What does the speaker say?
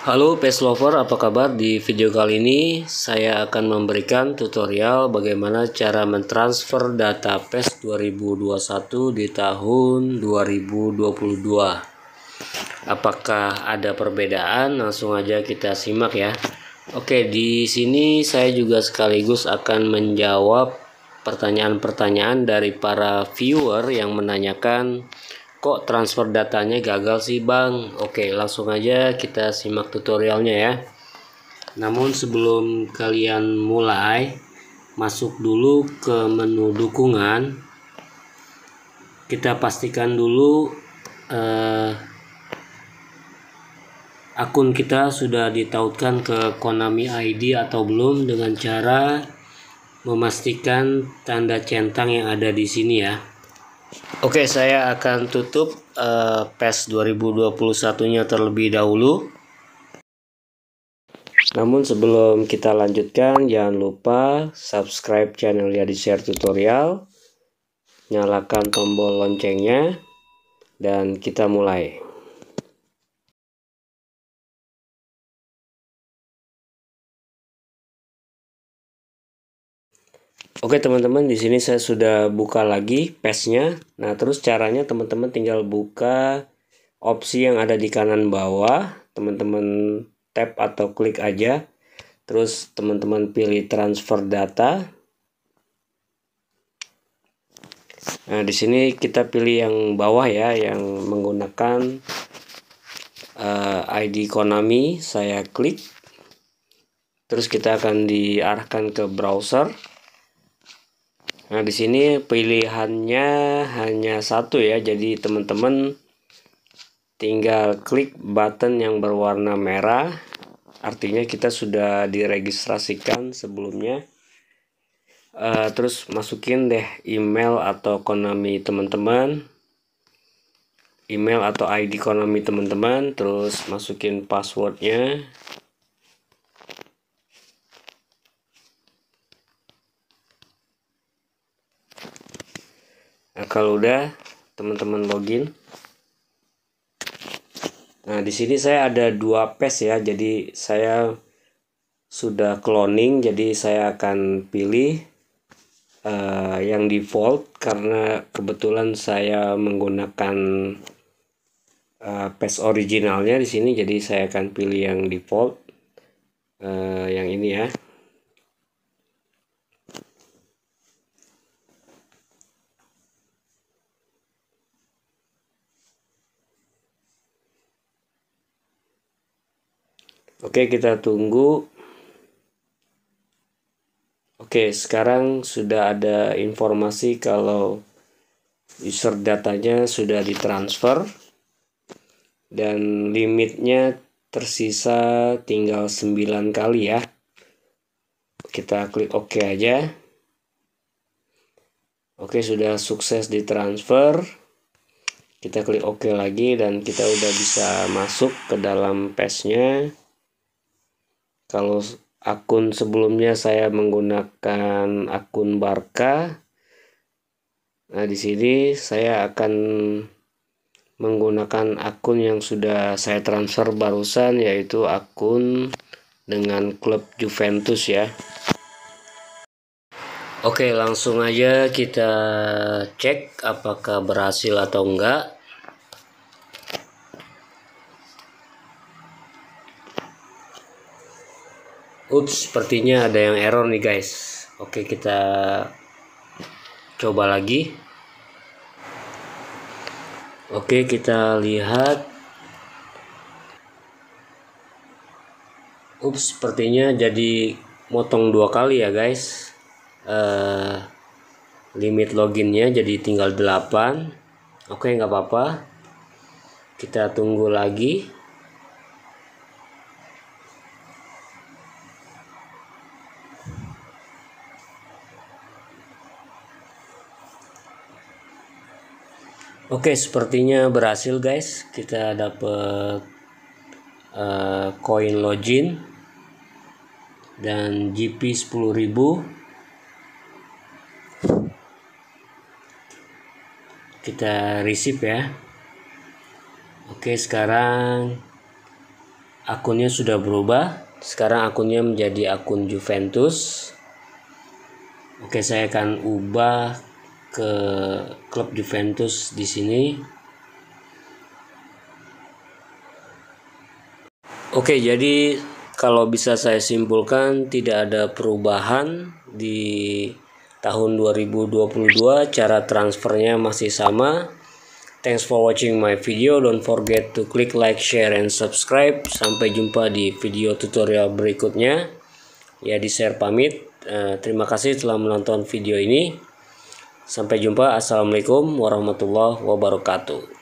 Halo PS Lover, apa kabar? Di video kali ini saya akan memberikan tutorial bagaimana cara mentransfer data PES 2021 di tahun 2022. Apakah ada perbedaan? Langsung aja kita simak ya. Oke, di sini saya juga sekaligus akan menjawab pertanyaan-pertanyaan dari para viewer yang menanyakan kok transfer datanya gagal sih bang oke langsung aja kita simak tutorialnya ya namun sebelum kalian mulai masuk dulu ke menu dukungan kita pastikan dulu eh, akun kita sudah ditautkan ke Konami ID atau belum dengan cara memastikan tanda centang yang ada di sini ya Oke, saya akan tutup uh, PES 2021-nya terlebih dahulu. Namun sebelum kita lanjutkan, jangan lupa subscribe channel Yadi share tutorial, nyalakan tombol loncengnya, dan kita mulai. Oke teman-teman, di sini saya sudah buka lagi pesnya. Nah, terus caranya teman-teman tinggal buka opsi yang ada di kanan bawah, teman-teman tap atau klik aja. Terus teman-teman pilih transfer data. Nah, di sini kita pilih yang bawah ya, yang menggunakan uh, eh, ID Konami. Saya klik. Terus kita akan diarahkan ke browser. Nah, di sini pilihannya hanya satu ya. Jadi teman-teman tinggal klik button yang berwarna merah. Artinya kita sudah diregistrasikan sebelumnya. Uh, terus masukin deh email atau konami teman-teman. Email atau ID konami teman-teman. Terus masukin passwordnya. nah kalau udah teman-teman login nah di sini saya ada dua pes ya jadi saya sudah cloning jadi saya akan pilih uh, yang default karena kebetulan saya menggunakan uh, eh, patch originalnya di sini jadi saya akan pilih yang default uh, yang ini ya Oke, kita tunggu. Oke, sekarang sudah ada informasi kalau user datanya sudah ditransfer dan limitnya tersisa tinggal 9 kali ya. Kita klik OK aja. Oke, sudah sukses ditransfer. Kita klik OK lagi dan kita udah bisa masuk ke dalam page-nya. Kalau akun sebelumnya saya menggunakan akun Barca. Nah, di sini saya akan menggunakan akun yang sudah saya transfer barusan yaitu akun dengan klub Juventus ya. Oke, langsung aja kita cek apakah berhasil atau enggak. Ups, sepertinya ada yang error nih guys. Oke, kita coba lagi. Oke, kita lihat. Ups, sepertinya jadi motong dua kali ya guys. Uh, limit loginnya jadi tinggal 8. Oke, nggak apa-apa. Kita tunggu lagi. Oke, sepertinya berhasil guys. Kita dapat uh, eh, login dan GP 10.000. Kita receive ya. Oke, sekarang akunnya sudah berubah. Sekarang akunnya menjadi akun Juventus. Oke, saya akan ubah ke klub Juventus di sini. Oke, jadi kalau bisa saya simpulkan tidak ada perubahan di tahun 2022 cara transfernya masih sama. Thanks for watching my video. Don't forget to click like, share and subscribe. Sampai jumpa di video tutorial berikutnya. Ya, di share pamit. Eh, terima kasih telah menonton video ini. Sampai jumpa. Assalamualaikum warahmatullahi wabarakatuh.